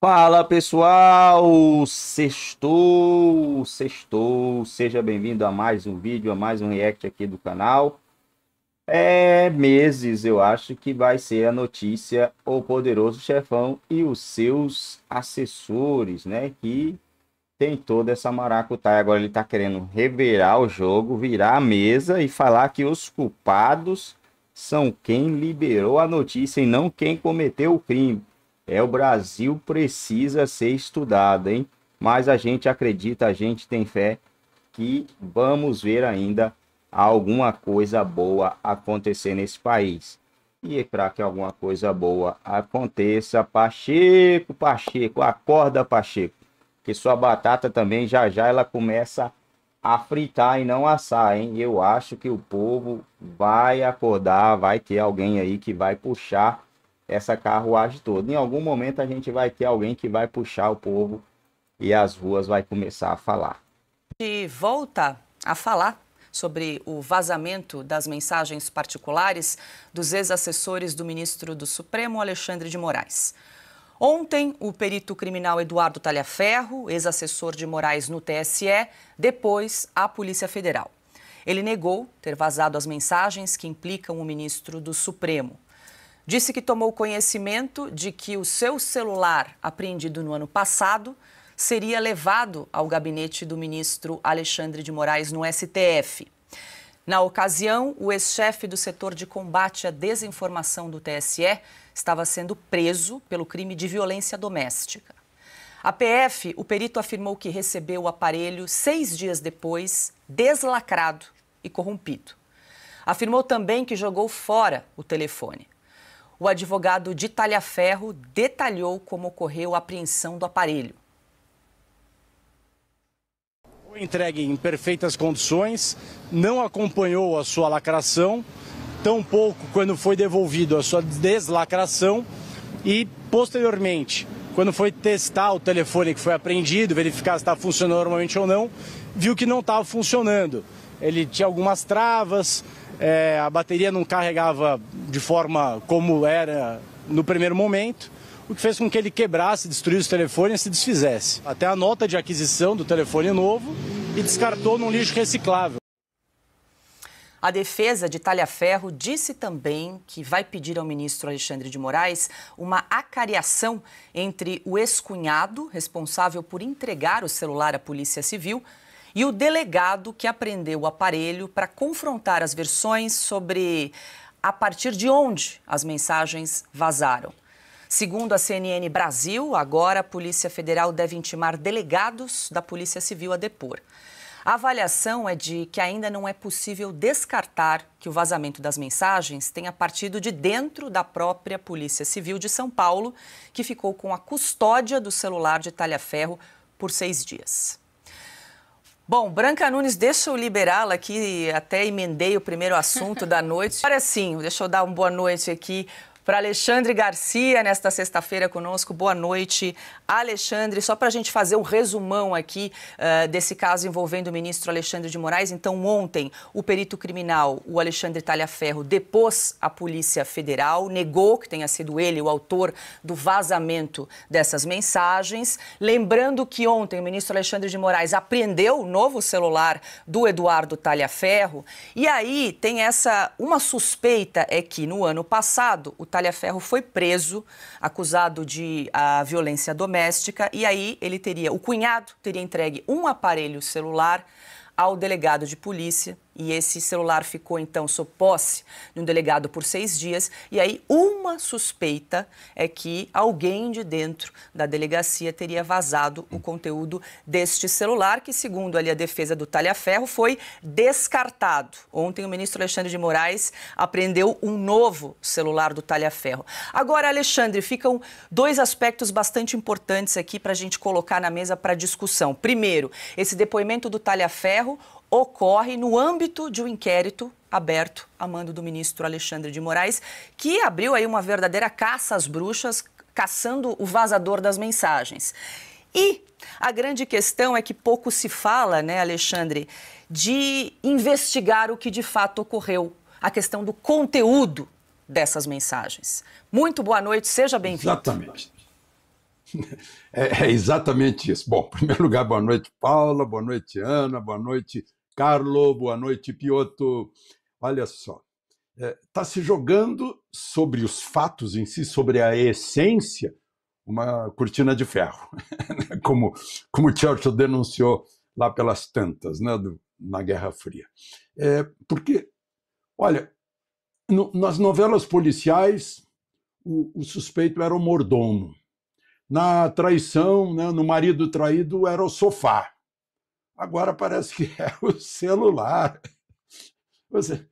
Fala pessoal, sextou, sextou, seja bem-vindo a mais um vídeo, a mais um react aqui do canal. É meses, eu acho que vai ser a notícia O Poderoso Chefão e os seus assessores, né, que tem toda essa maracutaia. Agora ele tá querendo revirar o jogo, virar a mesa e falar que os culpados são quem liberou a notícia e não quem cometeu o crime. É o Brasil precisa ser estudado, hein? Mas a gente acredita, a gente tem fé que vamos ver ainda alguma coisa boa acontecer nesse país. E é para que alguma coisa boa aconteça, Pacheco, Pacheco, acorda, Pacheco, que sua batata também já já ela começa a fritar e não assar, hein? Eu acho que o povo vai acordar, vai ter alguém aí que vai puxar essa carruagem toda. Em algum momento a gente vai ter alguém que vai puxar o povo e as ruas vai começar a falar. De volta a falar sobre o vazamento das mensagens particulares dos ex-assessores do ministro do Supremo Alexandre de Moraes. Ontem, o perito criminal Eduardo Talhaferro, ex-assessor de Moraes no TSE, depois a Polícia Federal. Ele negou ter vazado as mensagens que implicam o ministro do Supremo disse que tomou conhecimento de que o seu celular, apreendido no ano passado, seria levado ao gabinete do ministro Alexandre de Moraes no STF. Na ocasião, o ex-chefe do setor de combate à desinformação do TSE estava sendo preso pelo crime de violência doméstica. A PF, o perito afirmou que recebeu o aparelho seis dias depois, deslacrado e corrompido. Afirmou também que jogou fora o telefone. O advogado de Talhaferro detalhou como ocorreu a apreensão do aparelho. Foi entregue em perfeitas condições, não acompanhou a sua lacração, tampouco quando foi devolvido a sua deslacração e, posteriormente, quando foi testar o telefone que foi apreendido, verificar se estava tá funcionando normalmente ou não, viu que não estava funcionando. Ele tinha algumas travas, é, a bateria não carregava de forma como era no primeiro momento, o que fez com que ele quebrasse, destruísse o telefone e se desfizesse. Até a nota de aquisição do telefone novo e descartou num lixo reciclável. A defesa de Talhaferro disse também que vai pedir ao ministro Alexandre de Moraes uma acariação entre o ex-cunhado, responsável por entregar o celular à Polícia Civil, e o delegado que apreendeu o aparelho para confrontar as versões sobre a partir de onde as mensagens vazaram. Segundo a CNN Brasil, agora a Polícia Federal deve intimar delegados da Polícia Civil a depor. A avaliação é de que ainda não é possível descartar que o vazamento das mensagens tenha partido de dentro da própria Polícia Civil de São Paulo, que ficou com a custódia do celular de Ferro por seis dias. Bom, Branca Nunes, deixa eu liberá-la aqui, até emendei o primeiro assunto da noite. Agora sim, deixa eu dar uma boa noite aqui para Alexandre Garcia nesta sexta-feira conosco. Boa noite, Alexandre. Só para a gente fazer um resumão aqui uh, desse caso envolvendo o ministro Alexandre de Moraes. Então, ontem, o perito criminal, o Alexandre Talhaferro, depôs a Polícia Federal, negou que tenha sido ele o autor do vazamento dessas mensagens. Lembrando que ontem o ministro Alexandre de Moraes apreendeu o novo celular do Eduardo Talhaferro. E aí tem essa uma suspeita é que no ano passado o Taliaferro foi preso, acusado de a, ah, violência doméstica, e aí ele teria, o cunhado teria entregue um aparelho celular ao delegado de polícia e esse celular ficou, então, sob posse de um delegado por seis dias. E aí, uma suspeita é que alguém de dentro da delegacia teria vazado o conteúdo deste celular, que, segundo ali a defesa do Talhaferro, foi descartado. Ontem, o ministro Alexandre de Moraes apreendeu um novo celular do Talhaferro. Agora, Alexandre, ficam dois aspectos bastante importantes aqui para a gente colocar na mesa para discussão. Primeiro, esse depoimento do Talhaferro ocorre no âmbito de um inquérito aberto a mando do ministro Alexandre de Moraes, que abriu aí uma verdadeira caça às bruxas, caçando o vazador das mensagens. E a grande questão é que pouco se fala, né, Alexandre, de investigar o que de fato ocorreu, a questão do conteúdo dessas mensagens. Muito boa noite, seja bem-vindo. Exatamente. É, é, exatamente isso. Bom, em primeiro lugar, boa noite, Paula, boa noite, Ana, boa noite, Carlo, boa noite, Pioto. Olha só, está é, tá se jogando sobre os fatos em si, sobre a essência, uma cortina de ferro, como, como Churchill denunciou lá pelas tantas, né, do, na Guerra Fria. É, porque, olha, no, nas novelas policiais, o, o, suspeito era o mordomo. Na traição, né, no marido traído, era o sofá. Agora parece que é o celular. Você,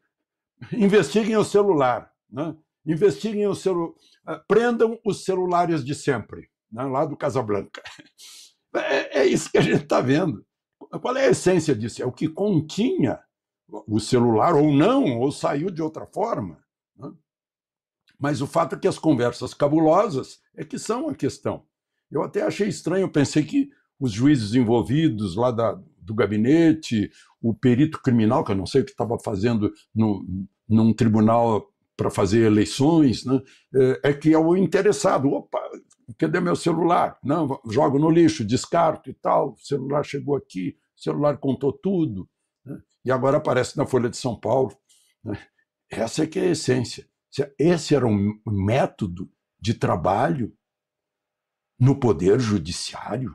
investiguem o celular, né? investiguem o celular, ah, prendam os celulares de sempre, né? lá do Casablanca. É, é, é isso que a gente está vendo. Qual é a essência disso? É o que continha o celular, ou não, ou saiu de outra forma. Né? Mas o fato é que as conversas cabulosas é que são a questão. Eu até achei estranho, pensei que os juízes envolvidos lá da, do gabinete, o perito criminal, que eu não sei o que estava fazendo no, num tribunal para fazer eleições, né? é, é que é o interessado. Opa, cadê meu celular? Não, jogo no lixo, descarto e tal. O celular chegou aqui, o celular contou tudo. Né? E agora aparece na Folha de São Paulo. Né? Essa é que é a essência. É, esse era um método de trabalho no Poder Judiciário,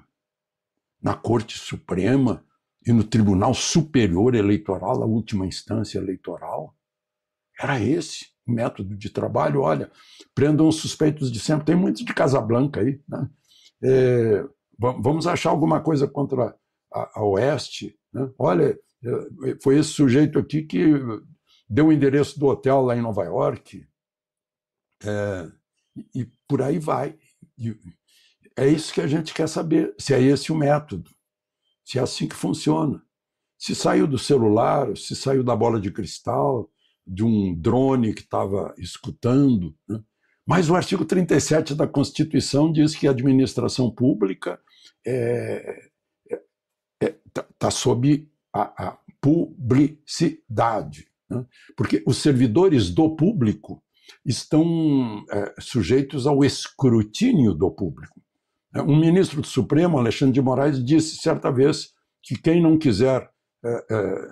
na Corte Suprema, e no Tribunal Superior Eleitoral, a última instância eleitoral, era esse o método de trabalho. Olha, prendam os suspeitos de sempre. Tem muitos de Casablanca aí. Né? É, vamos achar alguma coisa contra a, a Oeste. Né? Olha, é, é, foi esse sujeito aqui que deu o endereço do hotel lá em Nova York. É, e, e por aí vai. E, é isso que a gente quer saber, se é esse o método. Se é assim que funciona. Se saiu do celular, se saiu da bola de cristal, de um drone que estava escutando. Né? Mas o artigo 37 da Constituição diz que a administração pública está é, é, é tá, tá sob a, a publicidade. Né? Porque os servidores do público estão é, sujeitos ao escrutínio do público. É, um ministro do Supremo, Alexandre de Moraes, disse certa vez que quem não quiser é, é,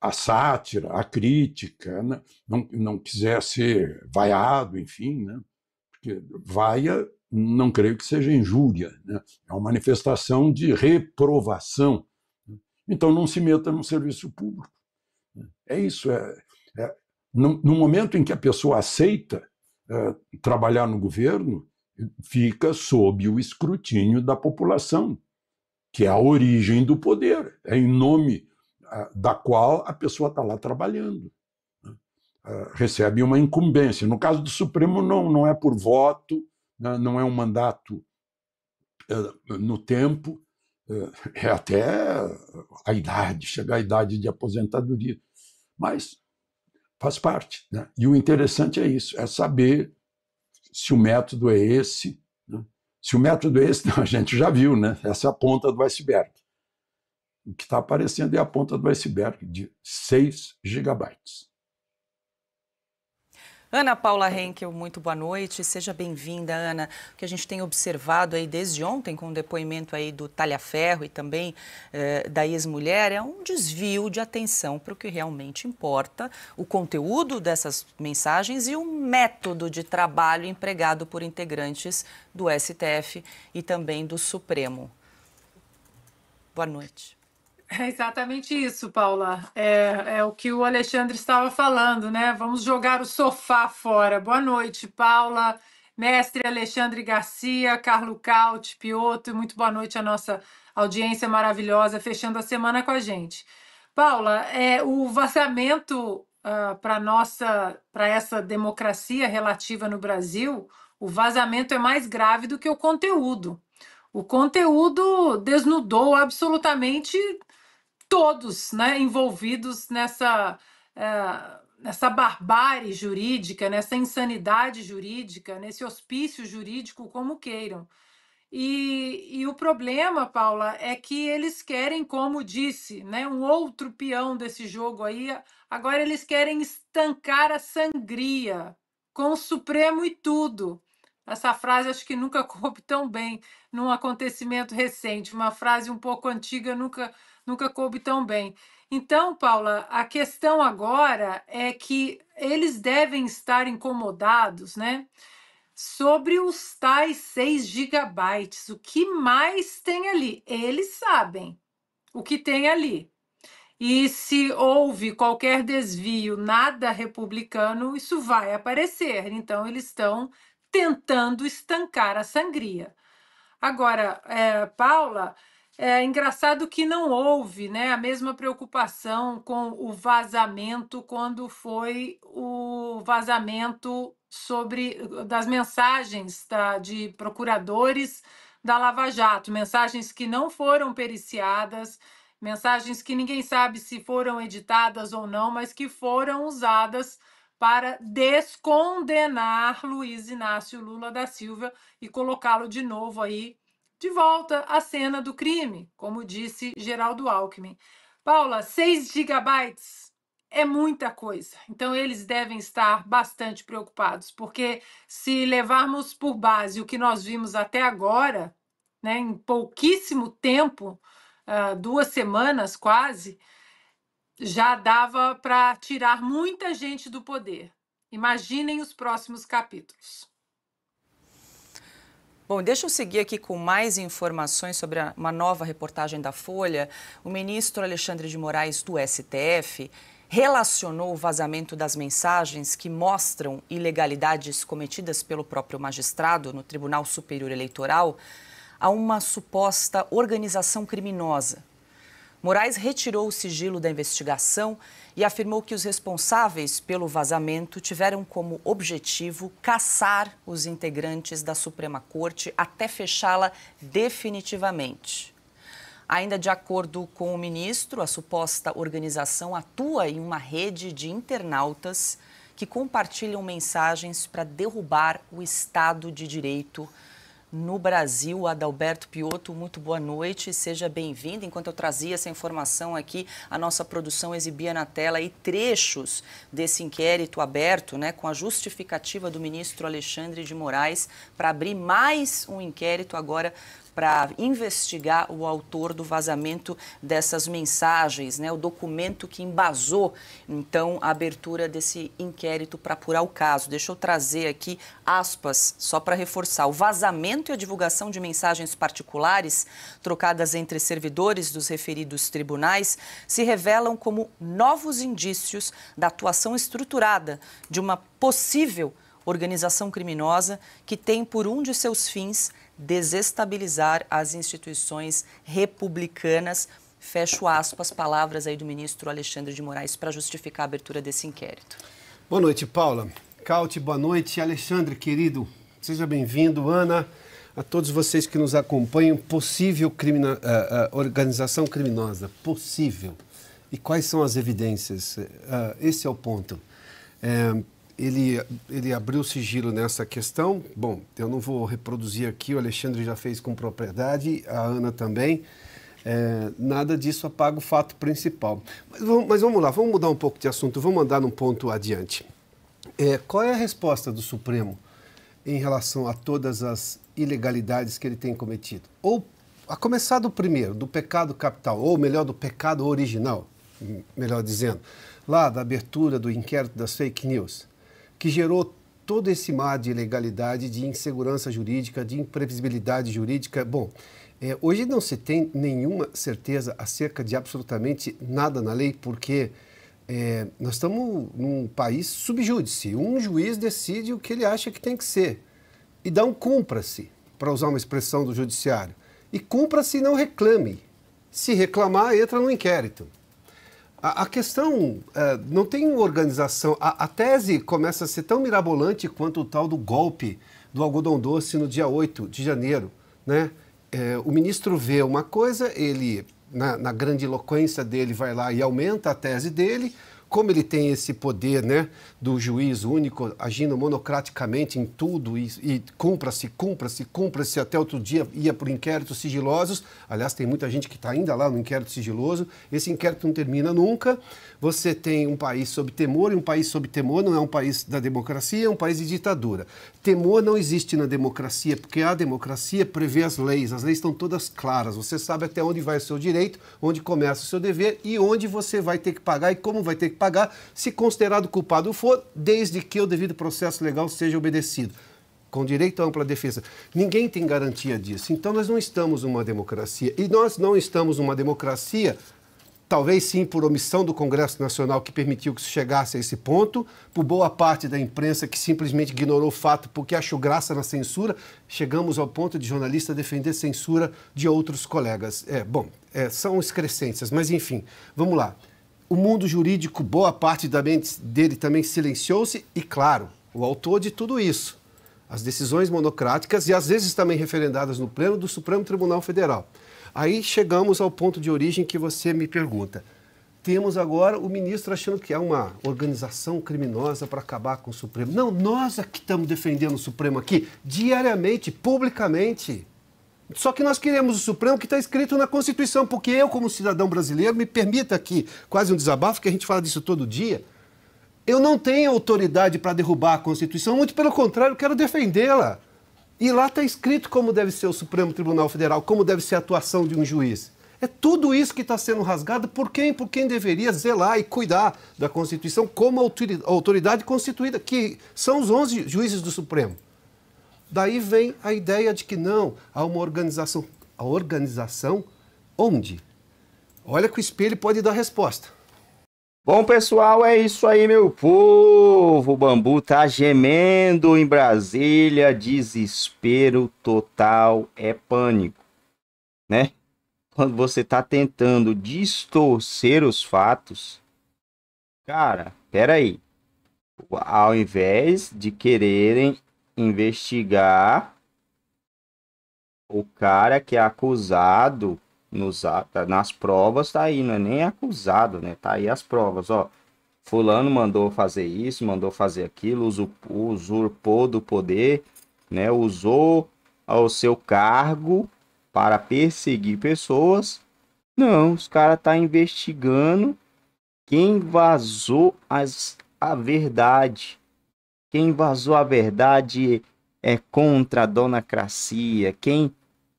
a sátira, a crítica, né? não, não quiser ser vaiado, enfim, né? porque vaia não creio que seja injúria, né? é uma manifestação de reprovação. Né. Então não se meta no serviço público. Né. É isso. É, é no, no, momento em que a pessoa aceita é, trabalhar no governo, fica sob o escrutínio da população, que é a origem do poder, é em nome ah, da qual a pessoa está lá trabalhando. Né? Ah, recebe uma incumbência. No caso do Supremo, não, não é por voto, né, não é um mandato ah, no tempo, é até a idade, chegar à idade de aposentadoria. Mas faz parte. Né? E o interessante é isso: é saber se o método é esse. Né? Se o método é esse, não, a gente já viu, né? Essa é a ponta do iceberg. O que está aparecendo é a ponta do iceberg de 6 gigabytes. Ana Paula Henkel, muito boa noite. Seja bem-vinda, Ana. O que a gente tem observado aí desde ontem, com o depoimento aí do Talhaferro e também eh, da ex-mulher, é um desvio de atenção para o que realmente importa, o conteúdo dessas mensagens e o método de trabalho empregado por integrantes do STF e também do Supremo. Boa noite. É exatamente isso, Paula. É, é o que o Alexandre estava falando, né? Vamos jogar o sofá fora. Boa noite, Paula, mestre Alexandre Garcia, Carlo Caut, Pioto, e muito boa noite à nossa audiência maravilhosa, fechando a semana com a gente. Paula, é, o vazamento uh, ah, para nossa, para essa democracia relativa no Brasil, o vazamento é mais grave do que o conteúdo. O conteúdo desnudou absolutamente todos né, envolvidos nessa, é, nessa barbárie jurídica, nessa insanidade jurídica, nesse hospício jurídico, como queiram. E, e, o problema, Paula, é que eles querem, como disse, né, um outro peão desse jogo aí. Agora eles querem estancar a sangria com o Supremo e tudo. Essa frase acho que nunca coube tão bem num acontecimento recente. Uma frase um pouco antiga nunca nunca coube tão bem. Então, Paula, a questão agora é que eles devem estar incomodados, né? Sobre os tais 6 gigabytes, o que mais tem ali? Eles sabem o que tem ali. E se houve qualquer desvio, nada republicano, isso vai aparecer. Então, eles estão tentando estancar a sangria. Agora, é, Paula, é engraçado que não houve né, a mesma preocupação com o vazamento quando foi o vazamento sobre das mensagens da, de procuradores da Lava Jato, mensagens que não foram periciadas, mensagens que ninguém sabe se foram editadas ou não, mas que foram usadas para descondenar Luiz Inácio Lula da Silva e colocá-lo de novo aí de volta à cena do crime, como disse Geraldo Alckmin. Paula, 6 gigabytes é muita coisa. Então, eles devem estar bastante preocupados, porque se levarmos por base o que nós vimos até agora, né, em pouquíssimo tempo, uh, duas semanas quase, já dava para tirar muita gente do poder. Imaginem os próximos capítulos. Bom, deixa eu seguir aqui com mais informações sobre uma nova reportagem da Folha. O ministro Alexandre de Moraes, do STF, relacionou o vazamento das mensagens que mostram ilegalidades cometidas pelo próprio magistrado no Tribunal Superior Eleitoral a uma suposta organização criminosa Moraes retirou o sigilo da investigação e afirmou que os responsáveis pelo vazamento tiveram como objetivo caçar os integrantes da Suprema Corte até fechá-la definitivamente. Ainda de acordo com o ministro, a suposta organização atua em uma rede de internautas que compartilham mensagens para derrubar o Estado de Direito no Brasil. Adalberto Piotto, muito boa noite, seja bem-vindo. Enquanto eu trazia essa informação aqui, a nossa produção exibia na tela aí trechos desse inquérito aberto, né, com a justificativa do ministro Alexandre de Moraes para abrir mais um inquérito agora para investigar o autor do vazamento dessas mensagens, né? O documento que embasou, então, a abertura desse inquérito para apurar o caso. Deixa eu trazer aqui aspas, só para reforçar. O vazamento e a divulgação de mensagens particulares trocadas entre servidores dos referidos tribunais se revelam como novos indícios da atuação estruturada de uma possível organização criminosa que tem por um de seus fins desestabilizar as instituições republicanas. Fecho aspas, palavras aí do ministro Alexandre de Moraes para justificar a abertura desse inquérito. Boa noite, Paula. Caute, boa noite. Alexandre, querido, seja bem-vindo. Ana, a todos vocês que nos acompanham, possível crimina uh, uh, organização criminosa, possível. E quais são as evidências? Uh, esse é o ponto ele, ele abriu sigilo nessa questão. Bom, eu não vou reproduzir aqui, o Alexandre já fez com propriedade, a Ana também. É, nada disso apaga o fato principal. Mas vamos, mas vamos, lá, vamos mudar um pouco de assunto, vamos andar num ponto adiante. É, qual é a resposta do Supremo em relação a todas as ilegalidades que ele tem cometido? Ou, a começar do primeiro, do pecado capital, ou melhor, do pecado original, melhor dizendo, lá da abertura do inquérito das fake news que gerou todo esse mar de ilegalidade, de insegurança jurídica, de imprevisibilidade jurídica. Bom, é, hoje não se tem nenhuma certeza acerca de absolutamente nada na lei, porque é, nós estamos num país subjúdice. Um juiz decide o que ele acha que tem que ser e dá um cumpra-se, para usar uma expressão do judiciário. E cumpra-se e não reclame. Se reclamar, entra no inquérito. A, a questão é, não tem organização. A, a tese começa a ser tão mirabolante quanto o tal do golpe do algodão doce no dia 8 de janeiro. Né? É, o ministro vê uma coisa, ele, na, na grande eloquência dele, vai lá e aumenta a tese dele como ele tem esse poder né, do juiz único, agindo monocraticamente em tudo, e, e cumpra-se, cumpra-se, cumpra-se, até outro dia ia para inquéritos sigilosos. Aliás, tem muita gente que está ainda lá no inquérito sigiloso. Esse inquérito não termina nunca. Você tem um país sob temor, e um país sob temor não é um país da democracia, é um país de ditadura. Temor não existe na democracia, porque a democracia prevê as leis, as leis estão todas claras. Você sabe até onde vai o seu direito, onde começa o seu dever e onde você vai ter que pagar e como vai ter que que pagar, se considerado culpado for, desde que o devido processo legal seja obedecido com direito à ampla defesa. Ninguém tem garantia disso. Então, nós não estamos numa democracia. E nós não estamos numa democracia, talvez sim por omissão do Congresso Nacional, que permitiu que isso chegasse a esse ponto, por boa parte da imprensa que simplesmente ignorou o fato porque achou graça na censura. Chegamos ao ponto de jornalista defender censura de outros colegas. É, bom, é, são excrescências, mas enfim, vamos lá o mundo jurídico, boa parte da mente dele também silenciou-se e, claro, o autor de tudo isso, as decisões monocráticas e às vezes também referendadas no pleno do Supremo Tribunal Federal. Aí chegamos ao ponto de origem que você me pergunta. Temos agora o ministro achando que é uma organização criminosa para acabar com o Supremo. Não, nós é que estamos defendendo o Supremo aqui, diariamente, publicamente. Só que nós queremos o Supremo que está escrito na Constituição, porque eu, como cidadão brasileiro, me permita aqui, quase um desabafo, que a gente fala disso todo dia, eu não tenho autoridade para derrubar a Constituição, muito pelo contrário, eu quero defendê-la. E lá está escrito como deve ser o Supremo Tribunal Federal, como deve ser a atuação de um juiz. É tudo isso que está sendo rasgado por quem? Por quem deveria zelar e cuidar da Constituição como autoridade constituída, que são os 11 juízes do Supremo. Daí vem a ideia de que não, há uma organização. A organização onde? Olha que o espelho pode dar resposta. Bom, pessoal, é isso aí, meu povo. O bambu tá gemendo em Brasília. Desespero total é pânico, né? Quando você tá tentando distorcer os fatos, cara, peraí. Ao invés de quererem investigar o cara que é acusado nos, tá, nas provas, tá aí, não é nem acusado, né? Tá aí as provas, ó. Fulano mandou fazer isso, mandou fazer aquilo, usurpou do poder, né? Usou ao seu cargo para perseguir pessoas. Não, os caras tá investigando quem vazou as, a verdade. Quem vazou a verdade é contra a donacracia. Quem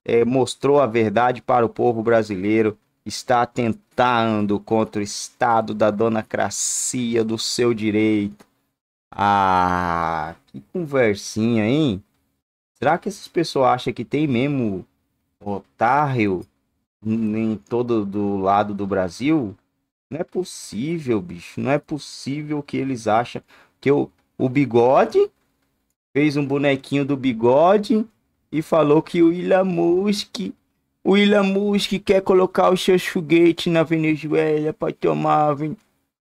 é, mostrou a verdade para o povo brasileiro está atentando contra o estado da donacracia, do seu direito. Ah, que conversinha, hein? Será que essas pessoas acham que tem mesmo otário em todo do lado do Brasil? Não é possível, bicho. Não é possível que eles acham que eu o bigode, fez um bonequinho do bigode e falou que o Elon Musk, o Elon Musk quer colocar os seus foguetes na Venezuela para tomar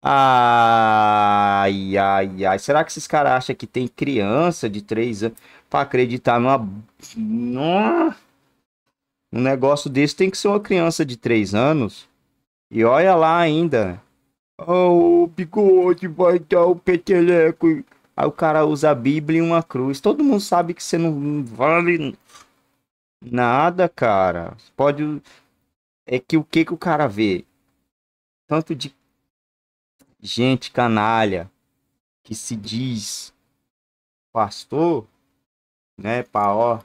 a Ai, ai, ai. Será que esses caras acham que tem criança de 3 anos para acreditar numa. Nossa. Um negócio desse tem que ser uma criança de 3 anos. E olha lá ainda. Oh, o bigode vai dar o peteleco Aí o cara usa a Bíblia e uma cruz. Todo mundo sabe que você não vale nada, cara. Pode. É que o que, que o cara vê? Tanto de gente canalha que se diz pastor, né, paó.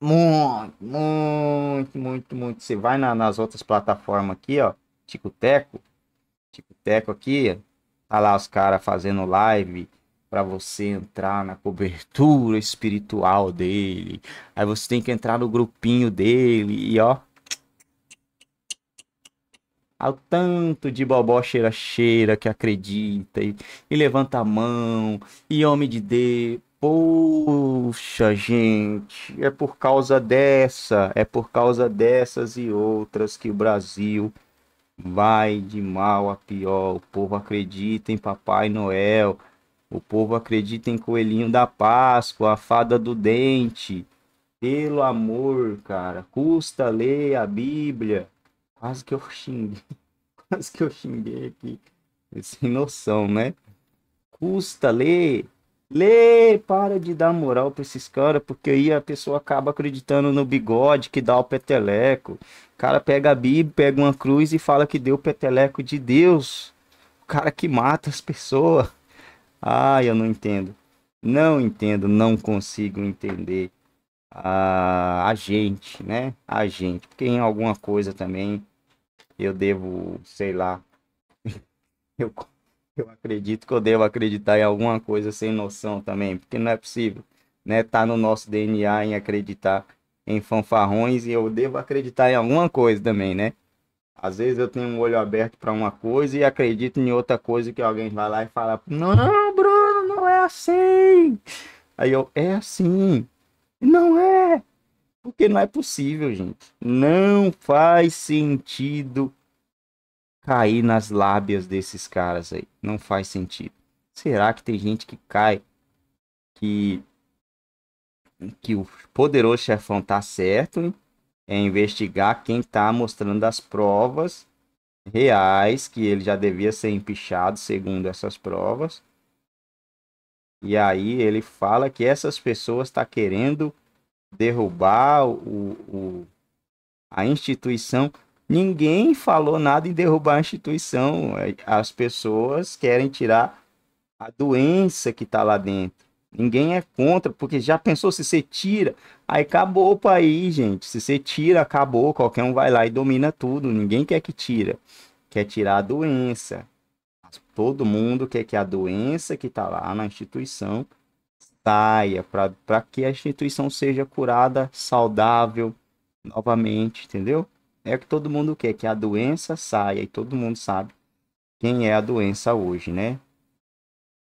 Muito, muito, muito, muito. Você vai na, nas outras plataformas aqui, ó. Tico Teco. Tico Teco aqui. Tá lá os caras fazendo live para você entrar na cobertura espiritual dele. Aí você tem que entrar no grupinho dele e ó. Ao tanto de bobó cheira-cheira que acredita e, e levanta a mão e homem de Deus. Poxa, gente, é por causa dessa, é por causa dessas e outras que o Brasil vai de mal a pior. O povo acredita em Papai Noel. O povo acredita em Coelhinho da Páscoa, a fada do dente. Pelo amor, cara, custa ler a Bíblia. Quase que eu xinguei. Quase que eu xinguei aqui. Sem noção, né? Custa ler Lê, para de dar moral pra esses caras, porque aí a pessoa acaba acreditando no bigode que dá o peteleco. O cara pega a Bíblia, pega uma cruz e fala que deu o peteleco de Deus. O cara que mata as pessoas. Ah, eu não entendo. Não entendo, não consigo entender a, a gente, né? A gente. Porque em alguma coisa também eu devo, sei lá. eu eu acredito que eu devo acreditar em alguma coisa sem noção também, porque não é possível, né? Tá no nosso DNA em acreditar em fanfarrões e eu devo acreditar em alguma coisa também, né? Às vezes eu tenho um olho aberto para uma coisa e acredito em outra coisa que alguém vai lá e fala: "Não, Bruno, não é assim". Aí eu: "É assim". Não é. Porque não é possível, gente. Não faz sentido cair nas lábias desses caras aí. Não faz sentido. Será que tem gente que cai que que o poderoso chefão tá certo em investigar quem tá mostrando as provas reais que ele já devia ser empichado segundo essas provas. E aí ele fala que essas pessoas tá querendo derrubar o, o a instituição Ninguém falou nada em derrubar a instituição. É, as pessoas querem tirar a doença que está lá dentro. Ninguém é contra, porque já pensou se você tira, aí acabou o país, gente. Se você tira, acabou, qualquer um vai lá e domina tudo. Ninguém quer que tira. Quer tirar a doença. Todo mundo quer que a doença que está lá na instituição saia, para que a instituição seja curada, saudável novamente, entendeu? É o que todo mundo quer, que a doença saia e todo mundo sabe quem é a doença hoje, né?